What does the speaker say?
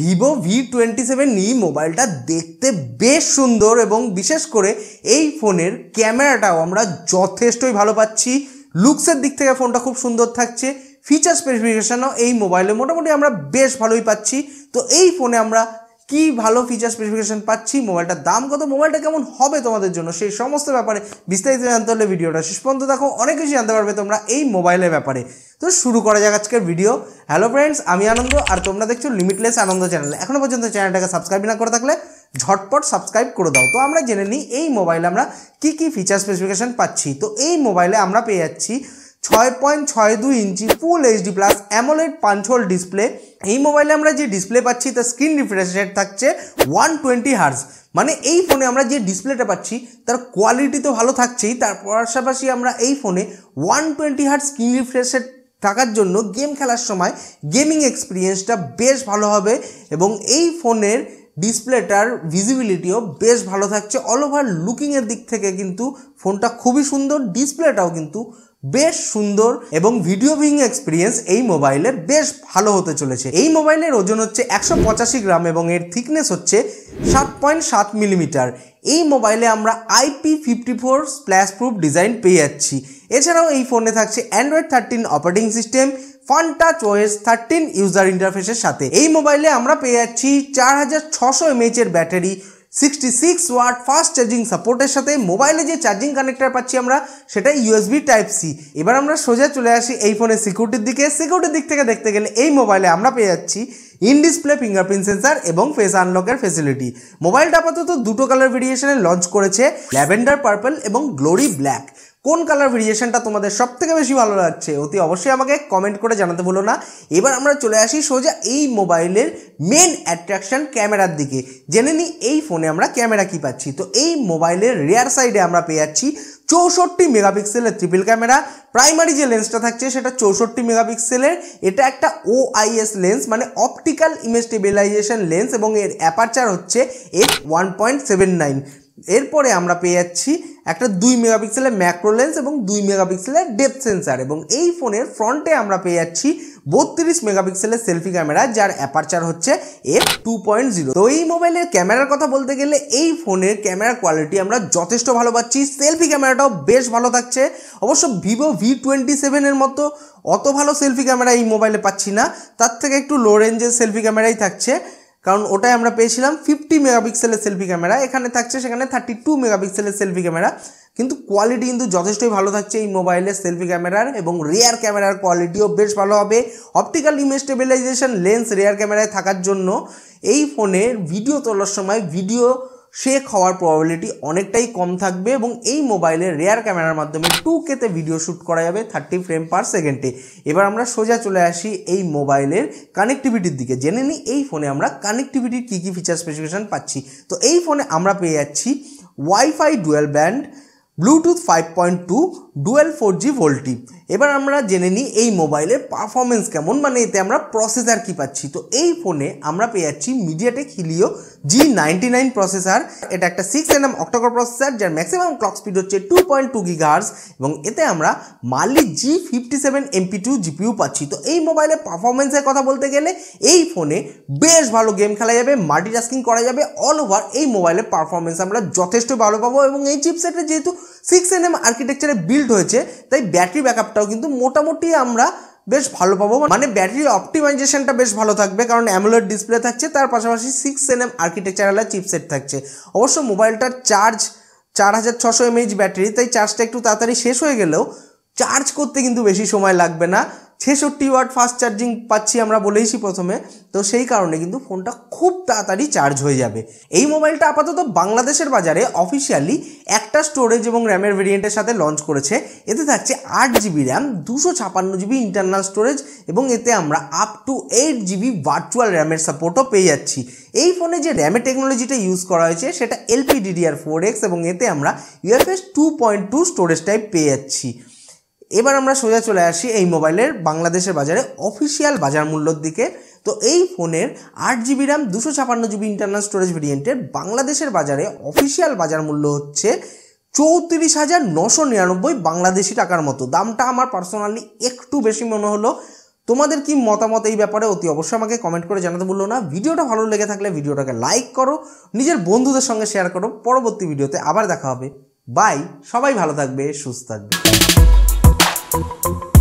Vivo V twenty seven e মোবাইলটা দেখতে বেশ সুন্দর এবং বিশেষ করে এই ফোনের ক্যামেরাটাও আমরা যথেষ্টই ভালো পাচ্ছি লুকসের দিক থেকে ফোনটা খুব সুন্দর থাকছে ফিচার স্পেসিফিকেশানও এই মোবাইলে মোটামুটি আমরা বেশ ভালোই পাচ্ছি তো এই ফোনে আমরা কি ভালো ফিচার স্পেসিফিকেশন পাচ্ছি মোবাইলটার দাম কত মোবাইলটা কেমন হবে তোমাদের জন্য সেই সমস্ত ব্যাপারে বিস্তারিত জানতে হলে ভিডিওটা শেষ পর্যন্ত দেখো অনেক কিছু জানতে পারবে তোমরা এই মোবাইলের ব্যাপারে তো শুরু করা যাক আজকের ভিডিও হ্যালো ফ্রেন্ডস আমি আনন্দ আর তোমরা দেখছো লিমিটলেস আনন্দ চ্যানেল এখনও পর্যন্ত চ্যানেলটাকে সাবস্ক্রাইব না করে থাকলে ঝটপট সাবস্ক্রাইব করে দাও তো আমরা জেনে নিই এই মোবাইলে আমরা কি কি ফিচার স্পেসিফিকেশন পাচ্ছি তো এই মোবাইলে আমরা পেয়ে যাচ্ছি ছয় পয়েন্ট ছয় দুই inch full HD plus AMOLED punch hole display এই মোবাইলে আমরা যে ডিসপ্লে পাচ্ছি তার স্ক্রিন রিফ্রেশ রেট থাকছে ওয়ান টোয়েন্টি হার্স মানে এই ফোনে আমরা যে ডিসপ্লেটা পাচ্ছি তার কোয়ালিটি তো ভালো থাকছেই তার পাশাপাশি আমরা এই ফোনে one twenty hertz screen refresh rate থাকার জন্য গেম খেলার সময় গেমিং এক্সপিরিয়েন্সটা বেশ ভালো হবে এবং এই ফোনের ডিসপ্লেটার ভিজিবিলিটিও বেশ ভালো থাকছে অল ওভার লুকিংয়ের দিক থেকে কিন্তু ফোনটা খুবই সুন্দর ডিসপ্লেটাও কিন্তু বেশ সুন্দর এবং ভিডিও ভিং এক্সপিরিয়েন্স এই মোবাইলের বেশ ভালো হতে চলেছে এই মোবাইলের ওজন হচ্ছে একশো গ্রাম এবং এর থিকনেস হচ্ছে সাত পয়েন্ট সাত মিলিমিটার এই মোবাইলে আমরা IP fifty four splash proof design পেয়ে যাচ্ছি এছাড়াও এই ফোনে থাকছে Android thirteen operating system Funtouch OS thirteen user ইন্টারফেসের সাথে এই মোবাইলে আমরা পেয়ে যাচ্ছি চার হাজার ছশো এমএইচের battery sixty six watt fast charging সাপোর্টের সাথে মোবাইলে যে চার্জিং কানেক্টার পাচ্ছি আমরা সেটা ইউএসবি টাইপ সি এবার আমরা সোজা চলে আসি এই ফোনের সিকিউরিটির দিকে সিকিউরিটির দিক থেকে দেখতে গেলে এই মোবাইলে আমরা পেয়ে যাচ্ছি ইন ডিসপ্লে ফিঙ্গারপ্রিন্ট সেন্সার এবং ফেস আনলকের ফেসিলিটি মোবাইলটা আপাতত দুটো কালার ভেরিয়েশনে লঞ্চ করেছে ল্যাভেন্ডার পার্পল এবং গ্লোরি ব্ল্যাক কোন কালার ভেরিয়েশনটা তোমাদের সব থেকে বেশি ভালো লাগছে অতি অবশ্যই আমাকে কমেন্ট করে জানাতে ভুলো না এবার আমরা চলে আসি সোজা এই মোবাইলের মেন অ্যাট্রাকশন ক্যামেরার দিকে জেনে নিই এই ফোনে আমরা ক্যামেরা কি পাচ্ছি তো এই মোবাইলের রেয়ার সাইডে আমরা পেয়ে যাচ্ছি চৌষট্টি মেগাপিক্সেলের ট্রিপল ক্যামেরা প্রাইমারি যে লেন্সটা থাকছে সেটা চৌষট্টি মেগাপিক্সেলের এটা একটা ওআইএস লেন্স মানে অপটিক্যাল ইমেজ স্টেবিলাইজেশন লেন্স এবং এর অ্যাপারচার হচ্ছে f one point seven nine এরপরে আমরা পেয়ে যাচ্ছি একটা দুই মেগাপিক্সেলের ম্যাক্রো লেন্স এবং দুই মেগাপিক্সেলের ডেপথ সেন্সার এবং এই ফোনের ফ্রন্টে আমরা পেয়ে যাচ্ছি বত্রিশ মেগাপিক্সেলের সেলফি ক্যামেরা যার অ্যাপারচার হচ্ছে এফ টু পয়েন্ট জিরো তো এই মোবাইলের ক্যামেরার কথা বলতে গেলে এই ফোনের ক্যামেরা কোয়ালিটি আমরা যথেষ্ট ভালো পাচ্ছি সেলফি ক্যামেরাটাও বেশ ভালো থাকছে অবশ্য ভিভো ভি টোয়েন্টি সেভেনের মতো অত ভালো সেলফি ক্যামেরা এই মোবাইলে পাচ্ছি না তার থেকে একটু লো রেঞ্জের সেলফি ক্যামেরাই থাকছে কারণ ওটাই আমরা পেয়েছিলাম ফিফটি মেগাপিক্সেলের সেলফি ক্যামেরা এখানে থাকছে সেখানে থার্টি টু মেগাপিক্সেলের সেলফি ক্যামেরা কিন্তু কোয়ালিটি কিন্তু যথেষ্টই ভালো থাকছে এই মোবাইলের সেলফি ক্যামেরার এবং রেয়ার ক্যামেরার কোয়ালিটিও বেশ ভালো হবে optical image stabilisation lens rear ক্যামেরায় থাকার জন্য এই ফোনের ভিডিও তোলার সময় ভিডিও শেক হওয়ার প্রবাবিলিটি অনেকটাই কম থাকবে এবং এই মোবাইলের রেয়ার ক্যামেরার মাধ্যমে টু কেতে ভিডিও শ্যুট করা যাবে থার্টি ফ্রেম পার সেকেন্ডে এবার আমরা সোজা চলে আসি এই মোবাইলের কানেক্টিভিটির দিকে জেনে নিই এই ফোনে আমরা কানেক্টিভিটির কী কী ফিচার স্পেসিফিকেশান পাচ্ছি তো এই ফোনে আমরা পেয়ে যাচ্ছি WiFi dual band Bluetooth five point two dual four G VoLTE এবার আমরা জেনে নিই এই মোবাইলের পারফরমেন্স কেমন মানে এতে আমরা প্রসেসার কি পাচ্ছি তো এই ফোনে আমরা পেয়ে যাচ্ছি MediaTek Helio G ninety nine processor এটা একটা সিক্স এম অক্টোকর প্রসেসার যার ম্যাক্সিমাম ক্লক স্পিড হচ্ছে টু পয়েন্ট টু গিগার্স এবং এতে আমরা Mali G fifty seven MP two GPU পাচ্ছি তো এই মোবাইলের পারফরমেন্সের কথা বলতে গেলে এই ফোনে বেশ ভালো গেম খেলা যাবে টাস্কিং করা যাবে অল ওভার এই মোবাইলের পারফরমেন্স আমরা যথেষ্ট ভালো পাবো এবং এই চিপসেটটা যেহেতু সিক্স এম আর্কিটেকচারে বিল্ড বিল্ড হয়েছে তাই ব্যাটারি ব্যাকআপটাও কিন্তু মোটামুটি আমরা বেশ ভালো পাবো মানে ব্যাটারি অপটিমাইজেশনটা বেশ ভালো থাকবে কারণ অ্যামুলেট ডিসপ্লে থাকছে তার পাশাপাশি সিক্স এন এম আর্কিটেকচারালা চিপসেট থাকছে অবশ্য মোবাইলটার চার্জ চার হাজার ছশো এমএইচ ব্যাটারি তাই চার্জটা একটু তাড়াতাড়ি শেষ হয়ে গেলেও চার্জ করতে কিন্তু বেশি সময় লাগবে না ছেষট্টি ওয়াট ফাস্ট চার্জিং পাচ্ছি আমরা বলেইছি প্রথমে তো সেই কারণে কিন্তু ফোনটা খুব তাড়াতাড়ি চার্জ হয়ে যাবে এই মোবাইলটা আপাতত বাংলাদেশের বাজারে অফিসিয়ালি একটা স্টোরেজ এবং র্যামের ভেরিয়েন্টের সাথে লঞ্চ করেছে এতে থাকছে আট জিবি র্যাম দুশো ছাপান্ন জিবি ইন্টারনাল স্টোরেজ এবং এতে আমরা up to eight GB virtual র্যামের সাপোর্টও পেয়ে যাচ্ছি এই ফোনে যে র্যামের টেকনোলজিটা ইউজ করা হয়েছে সেটা এলপিডিডিআর ফোর এক্স এবং এতে আমরা UFS two point two storage type পেয়ে যাচ্ছি এবার আমরা সোজা চলে আসি এই মোবাইলের বাংলাদেশের বাজারে অফিসিয়াল বাজার মূল্যর দিকে তো এই ফোনের আট জিবি র্যাম দুশো ছাপান্ন জিবি ইন্টারনাল স্টোরেজ ভেরিয়েন্টের বাংলাদেশের বাজারে অফিসিয়াল বাজার মূল্য হচ্ছে চৌত্রিশ হাজার নশো নিরানব্বই বাংলাদেশি টাকার মতো দামটা আমার পার্সোনালি একটু বেশি মনে হলো তোমাদের কি মতামত এই ব্যাপারে অতি অবশ্যই আমাকে কমেন্ট করে জানাতে বললো না ভিডিওটা ভালো লেগে থাকলে ভিডিওটাকে লাইক করো নিজের বন্ধুদের সঙ্গে শেয়ার করো পরবর্তী ভিডিওতে আবার দেখা হবে বাই সবাই ভালো থাকবে সুস্থ থাকবে Thank you.